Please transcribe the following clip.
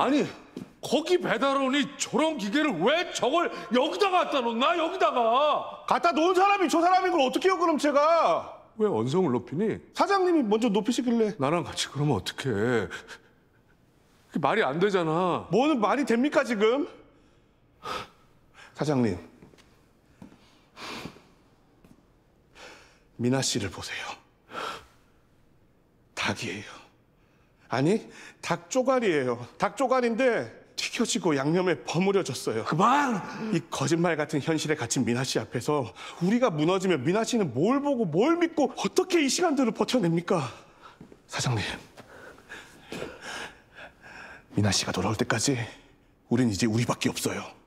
아니 거기 배달 원이 저런 기계를 왜 저걸 여기다 갖다 놓나 여기다가 갖다 놓은 사람이 저 사람인 걸 어떻게 해요 그럼 제가 왜 언성을 높이니? 사장님이 먼저 높이시길래 나랑 같이 그러면 어떡해 그게 말이 안 되잖아 뭐는 말이 됩니까 지금? 사장님 미나 씨를 보세요 닭이에요 아니, 닭쪼가이에요닭쪼가인데 튀겨지고 양념에 버무려졌어요. 그만! 이 거짓말 같은 현실에 갇힌 미나 씨 앞에서 우리가 무너지면 미나 씨는 뭘 보고 뭘 믿고 어떻게 이 시간들을 버텨냅니까? 사장님, 미나 씨가 돌아올 때까지 우린 이제 우리밖에 없어요.